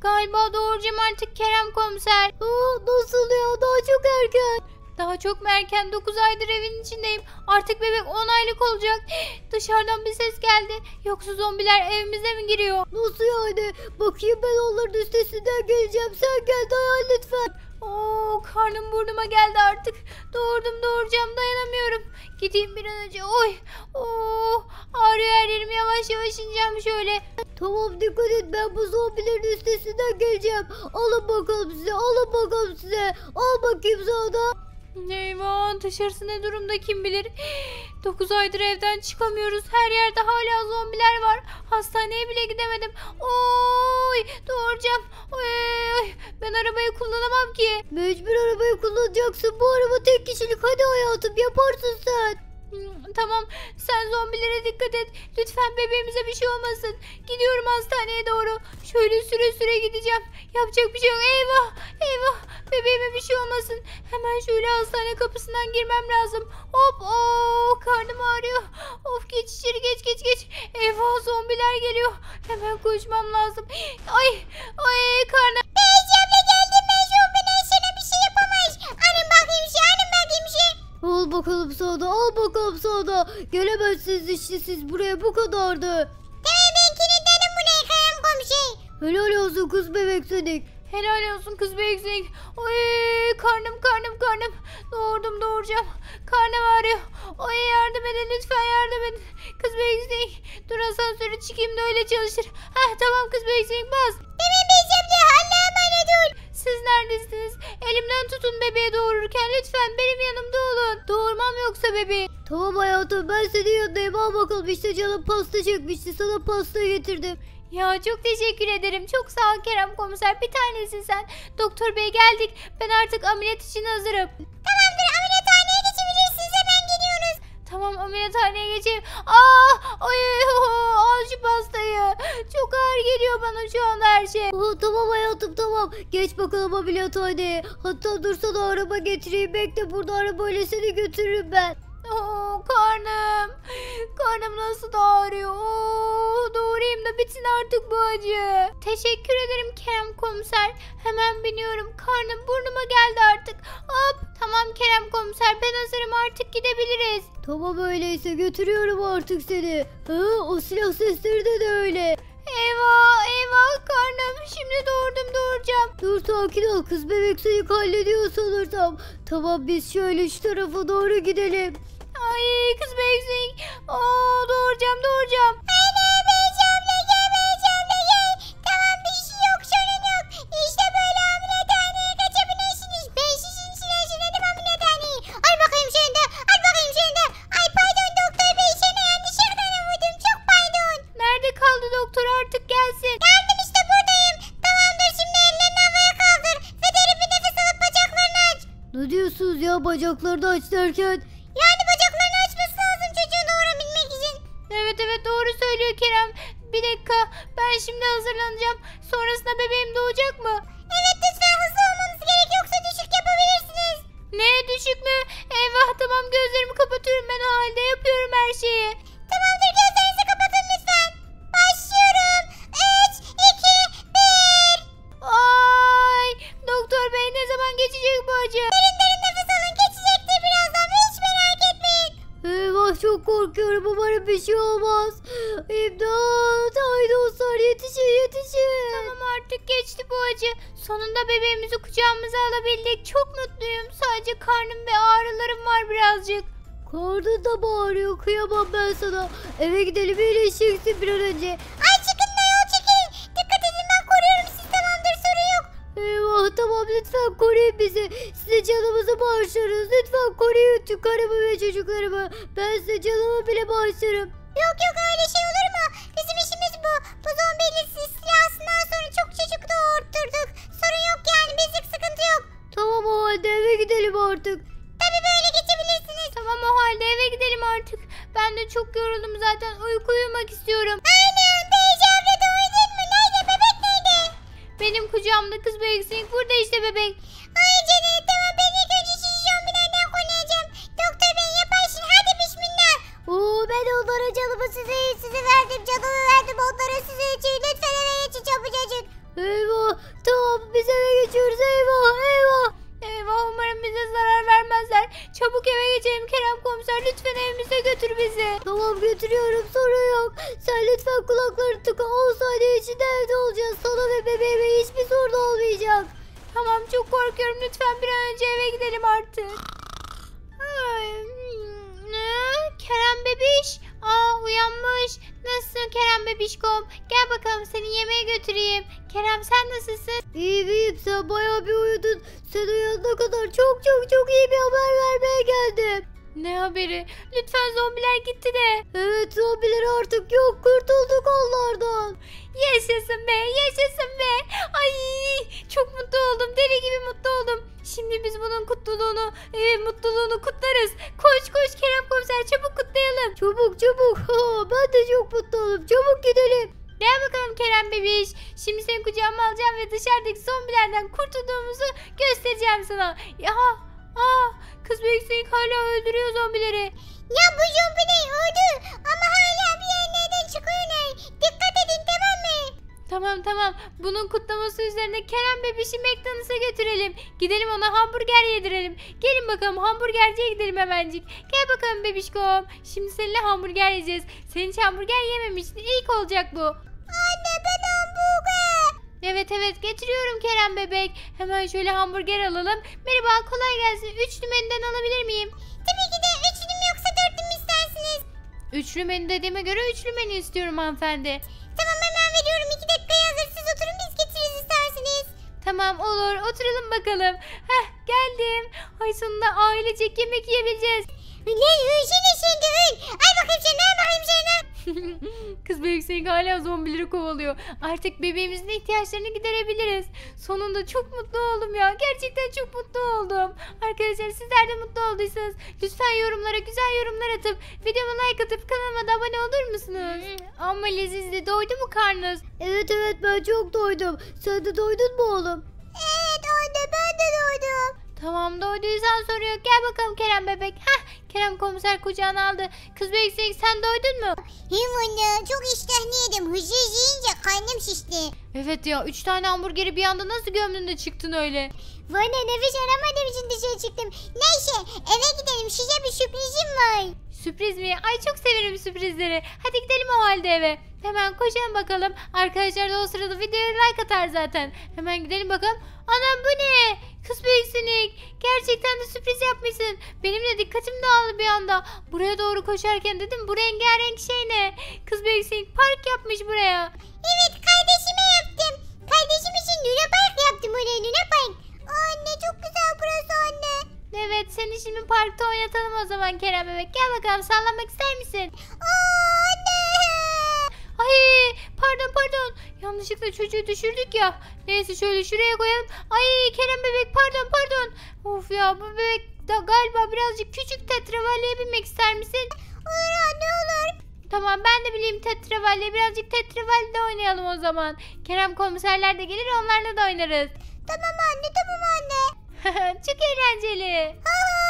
Galiba doğuracağım artık Kerem komiser. Aa, nasıl ya daha çok erken. Daha çok merken 9 aydır evin içindeyim. Artık bebek 10 aylık olacak. Dışarıdan bir ses geldi. Yoksa zombiler evimize mi giriyor? Nasıl yani? Bakayım ben onların üstesinden geleceğim. Sen gel dayan lütfen. Oo karnım burnuma geldi artık. Doğurdum doğuracağım dayanamıyorum. Gideyim bir an önce. Oy. Oo ağrıyor her yerim yavaş yavaş ineceğim şöyle. Tamam dikkat et ben bu zombilerin üstesinden geleceğim. Alın bakalım size alın bakalım size. Al bakayım sana da. Eyvah dışarısı ne durumda kim bilir. 9 aydır evden çıkamıyoruz. Her yerde hala zombiler var. Hastaneye bile gidemedim. Oy doğuracağım. Oy, ben arabayı kullanamam ki. Mecbur arabayı kullanacaksın. Bu araba tek kişilik. Hadi hayatım yaparsın sen. Hmm, tamam sen zombilere dikkat et. Lütfen bebeğimize bir şey olmasın. Gidiyorum hastaneye doğru. Şöyle süre süre gideceğim. Yapacak bir şey yok. Eyvah Bebeğime bir şey olmasın. Hemen şöyle hastane kapısından girmem lazım. Hop o karnım ağrıyor. Of geçişir, geç geç geç. Eyvah zombiler geliyor. Hemen koşmam lazım. Ay ay karnım. Beyceğime geldim Mecnun. Ben sana bir şey yapamayız. Anam bakayım şey anam bakayım şey. Ol bakalım soda ol bakalım soda. Gelemezsiniz işte siz buraya bu kadardı. Tabii ben kilitledim buraya kayan komşu. Helal olsun kız bebek Sonic. Helal olsun kız Beyzik. Oy karnım karnım karnım. Doğurdum doğuracağım. Karnım ağrıyor. Oy yardım edin lütfen yardım edin. Kız Beyzik. Dur asansörü çıkayım da öyle çalışır. Heh tamam kız Beyzik bas. Bebeğim Beyzik de Allah'a emanet Siz neredesiniz? Elimden tutun bebeği doğururken lütfen benim yanımda olun. Doğurmam yoksa bebeği. Tamam hayatım ben senin yanındayım. Al bakalım işte canım pasta çekmişti. Sana pasta getirdim. Ya çok teşekkür ederim. Çok sağ ol Kerem komiser. Bir tanesin sen. Doktor bey geldik. Ben artık ameliyat için hazırım. Tamamdır ameliyathaneye geçebilirsiniz. Hemen geliyoruz. Tamam ameliyathaneye geçeyim. Aa, ah! ay, al şu pastayı. Çok ağır geliyor bana şu an her şey. Aa, tamam hayatım tamam. Geç bakalım ameliyathaneye. Hatta dursa da araba getireyim. Bekle burada arabayla seni götürürüm ben. Oo, karnım. Karnım nasıl da ağrıyor. Oo da bitsin artık bu acı. Teşekkür ederim Kerem komiser. Hemen biniyorum. Karnım burnuma geldi artık. Hop. Tamam Kerem komiser ben hazırım artık gidebiliriz. Tamam öyleyse götürüyorum artık seni. Ha, o silah sesleri de, de öyle. Eyvah eyvah karnım şimdi doğurdum doğuracağım. Dur sakin ol kız bebek suyu hallediyor sanırsam. Tamam biz şöyle şu tarafa doğru gidelim. Ay kız bebek suyu. Aa, doğuracağım doğuracağım. bacakları da Yani bacaklarını açması lazım çocuğu doğurabilmek için. Evet evet doğru söylüyor Kerem. Bir dakika ben şimdi hazırlanacağım. Sonrasında bebeğim doğacak mı? Evet lütfen hızlı olmanız gerek yoksa düşük yapabilirsiniz. Ne düşük mü? Eyvah tamam gözlerimi kapatıyorum ben o halde yapıyorum her şeyi. Tamamdır gözlerinizi kapatın lütfen. Başlıyorum. 3, 2, 1. Ay doktor bey ne zaman geçecek bu acı? korkuyorum. Umarım bir şey olmaz. İmdat. haydi dostlar yetişin yetişin. Tamam artık geçti bu acı. Sonunda bebeğimizi kucağımıza alabildik. Çok mutluyum. Sadece karnım ve ağrılarım var birazcık. Karnın da bağırıyor. Kıyamam ben sana. Eve gidelim iyileşeceksin bir an önce. lütfen koruyun bizi. Size canımızı bağışlarız. Lütfen koruyun karımı ve çocuklarımı. Ben size canımı bile bağışlarım. Yok yok öyle şey olur. yok. Sen lütfen kulaklarını tıka. 10 saniye içinde evde olacağız. Sana ve bebeğime hiçbir sorun olmayacak. Tamam çok korkuyorum. Lütfen bir an önce eve gidelim artık. ne? Kerem bebiş. Aa uyanmış. Nasılsın Kerem bebişkom? Gel bakalım seni yemeğe götüreyim. Kerem sen nasılsın? İyi iyiyim sen bayağı bir uyudun. Sen uyanana kadar çok çok çok iyi bir haber vermeye geldim. Ne haberi? Lütfen zombiler gitti de. Evet zombiler artık yok. Kurtulduk onlardan. Yaşasın be yaşasın be. Ay çok mutlu oldum. Deli gibi mutlu oldum. Şimdi biz bunun kutluluğunu, e, mutluluğunu kutlarız. Koş koş Kerem Komiser çabuk kutlayalım. Çabuk çabuk. Ha, ben de çok mutlu oldum. Çabuk gidelim. Gel bakalım Kerem bebiş. Şimdi seni kucağıma alacağım ve dışarıdaki zombilerden kurtulduğumuzu göstereceğim sana. Ya, ah. Kız Beksik hala öldürüyor zombileri. Ya bu zombiler öldü ama hala bir yerlerden çıkıyorlar. Dikkat edin tamam mı? Tamam tamam. Bunun kutlaması üzerine Kerem bebişi McDonald's'a götürelim. Gidelim ona hamburger yedirelim. Gelin bakalım hamburgerciye gidelim hemencik. Gel bakalım bebişkom. Şimdi seninle hamburger yiyeceğiz. Sen hiç hamburger yememiştin. İlk olacak bu. Anne ben Evet evet getiriyorum Kerem bebek. Hemen şöyle hamburger alalım. Merhaba kolay gelsin. üç dümenden alabilir miyim? Tabii ki de üçlü mü yoksa dört mü istersiniz? Üç dümen dediğime göre üç menü istiyorum hanımefendi. Tamam hemen veriyorum. iki dakikaya hazır. Siz oturun biz getiririz isterseniz. Tamam olur oturalım bakalım. Heh geldim. Ay sonunda ailecek yemek yiyebileceğiz. Ulan ön şimdi şimdi Ay bakayım sen ne bakayım Kız ve Yüksek hala zombileri kovalıyor. Artık bebeğimizin ihtiyaçlarını giderebiliriz. Sonunda çok mutlu oldum ya. Gerçekten çok mutlu oldum. Arkadaşlar sizler de mutlu olduysanız lütfen yorumlara güzel yorumlar atıp videoma like atıp kanalıma da abone olur musunuz? Hmm. Ama lezizli doydu mu karnınız? Evet evet ben çok doydum. Sen de doydun mu oğlum? Evet doydum ben de doydum. Tamam doyduysan soruyor. Gel bakalım Kerem bebek. Hah Kerem komiser kucağına aldı. Kız bebek sen doydun mu? Hemen ya çok iştahlı yedim. Hızlı hızlı yiyince karnım şişti. Evet ya 3 tane hamburgeri bir anda nasıl gömdün de çıktın öyle? Vay ne nefes aramadığım için dışarı çıktım. Neyse eve gidelim size bir sürprizim var. Sürpriz mi? Ay çok severim sürprizleri. Hadi gidelim o halde eve. Hemen koşalım bakalım. Arkadaşlar da o sırada videoya like atar zaten. Hemen gidelim bakalım. Anam bu ne? Kız büyüksünük. Gerçekten de sürpriz yapmışsın. Benim de dikkatim dağıldı bir anda. Buraya doğru koşarken dedim bu rengarenk şey ne? Kız büyüksünük park yapmış buraya. Evet kardeşim zaman Kerem bebek. Gel bakalım sallanmak ister misin? Aa, anne. Ay pardon pardon. Yanlışlıkla çocuğu düşürdük ya. Neyse şöyle şuraya koyalım. Ay Kerem bebek pardon pardon. Of ya bu bebek da galiba birazcık küçük tetravalliye binmek ister misin? Olur anne olur. Tamam ben de bileyim tetravalliye. Birazcık tetravalide oynayalım o zaman. Kerem komiserler de gelir onlarla da oynarız. Tamam anne tamam anne. Çok eğlenceli. Ha ha.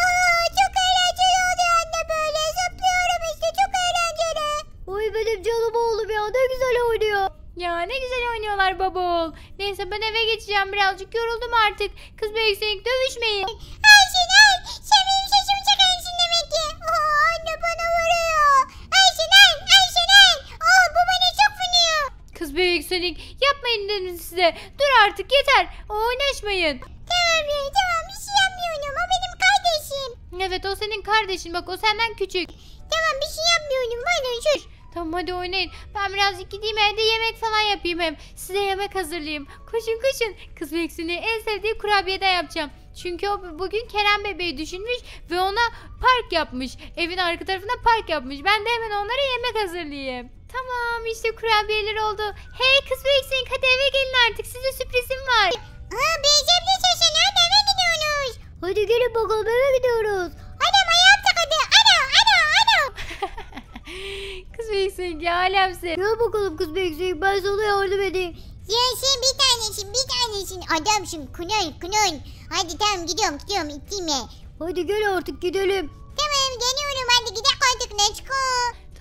canım oğlum ya ne güzel oynuyor. Ya ne güzel oynuyorlar baba oğul. Neyse ben eve geçeceğim birazcık yoruldum artık. Kız ve yükselik dövüşmeyin. Ay Şenay sen benim saçımı çakarsın demek ki. Oo anne bana vuruyor. Ay Şenay ay Şenay. Oo bu bana çok vuruyor. Kız ve yükselik yapmayın dedim size. Dur artık yeter oynaşmayın. Tamam ya tamam bir şey yapmıyorum o benim kardeşim. Evet o senin kardeşin bak o senden küçük. Tamam bir şey yapmıyorum. Vay şur. Tamam hadi oynayın. Ben birazcık gideyim evde yemek falan yapayım hem. Size yemek hazırlayayım. Koşun koşun. Kız Vexin'i en sevdiği kurabiyeden yapacağım. Çünkü o bugün Kerem bebeği düşünmüş ve ona park yapmış. Evin arka tarafında park yapmış. Ben de hemen onlara yemek hazırlayayım. Tamam işte kurabiyeler oldu. Hey kız Vexin hadi eve gelin artık. Size sürprizim var. Aa, Beyzem de şaşırıyor eve gidiyoruz. Hadi gelin bakalım eve gidiyoruz. büyüksün ki alemsin. Gel bakalım kız büyüksün ben sana yardım edeyim. Yaşın bir tanesin bir tanesin adamsın Kunun, kunun. Hadi tamam gidiyorum gidiyorum içime. Hadi gel artık gidelim. Tamam geliyorum hadi gidelim artık let's go.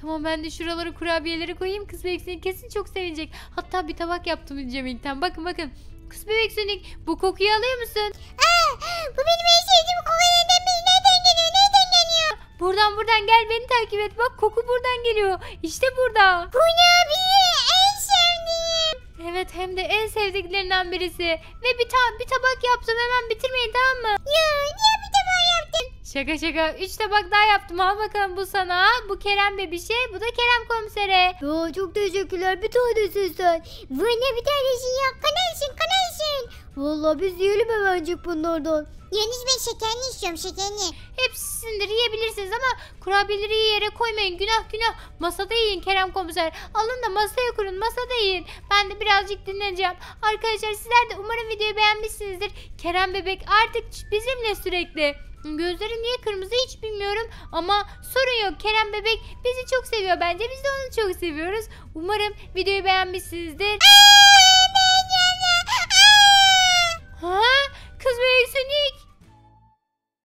Tamam ben de şuraları kurabiyeleri koyayım. Kız bebek kesin çok sevinecek. Hatta bir tabak yaptım Cemil'den. Bakın bakın. Kız bebek Sonic bu kokuyu alıyor musun? Aa, bu benim en sevdiğim Buradan buradan gel beni takip et. Bak koku buradan geliyor. İşte burada. Kurabiye en sevdiğim. Evet hem de en sevdiklerinden birisi. Ve bir, ta bir tabak yaptım hemen bitirmeyin tamam mı? Ya niye bir tabak yaptın? Şaka şaka. Üç tabak daha yaptım. Al bakalım bu sana. Bu Kerem bebişe. Bu da Kerem komisere. Ya çok teşekkürler. Bir tanesin sen. ne bir tanesin şey ya. Kanaysın kanaysın. Vallahi biz yiyelim hemencik bunlardan. Yalnız ben şekerini istiyorum şekerini. Hepsisindir yiyebilirsiniz ama kurabiyeleri yere koymayın. Günah günah. Masada yiyin Kerem komiser. Alın da masaya kurun. Masada yiyin. Ben de birazcık dinleneceğim. Arkadaşlar sizler de umarım videoyu beğenmişsinizdir. Kerem bebek artık bizimle sürekli. Gözleri niye kırmızı hiç bilmiyorum ama sorun yok Kerem bebek bizi çok seviyor bence biz de onu çok seviyoruz. Umarım videoyu beğenmişsinizdir. huh? Cause we need